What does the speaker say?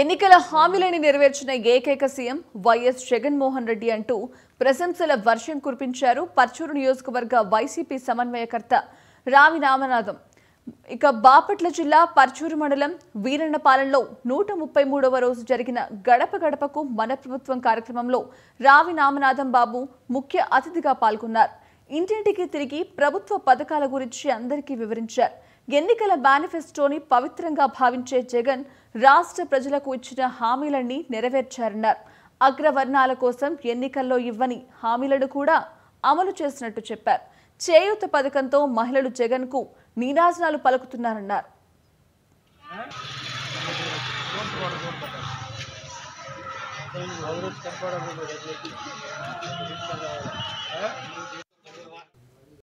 ఎన్నికల హామీలని నెరవేర్చిన ఏకైక సీఎం వైఎస్ జగన్మోహన్ రెడ్డి అంటూ ప్రశంసల వర్షం కురిపించారు పర్చూరు నియోజకవర్గ వైసీపీ సమన్వయకర్త రావి రామనాథం ఇక బాపట్ల జిల్లా పర్చూరు మండలం వీరన్నపాలెంలో నూట ముప్పై మూడవ రోజు జరిగిన గడప గడపకు మన ప్రభుత్వం కార్యక్రమంలో రావి రామనాథం బాబు ముఖ్య అతిథిగా పాల్గొన్నారు ఇంటింటికి తిరిగి ప్రభుత్వ పథకాల గురించి అందరికీ వివరించారు ఎన్నికల మేనిఫెస్టోని పవిత్రంగా భావించే జగన్ రాష్ట్ర ప్రజలకు ఇచ్చిన హామీలన్నీ నెరవేర్చారన్నారు అగ్రవర్ణాల కోసం ఎన్నికల్లో ఇవ్వని హామీలను కూడా అమలు చేసినట్టు చెప్పారు చేయూత పథకంతో మహిళలు జగన్ కు నీరాజనాలు పలుకుతున్నారన్నారు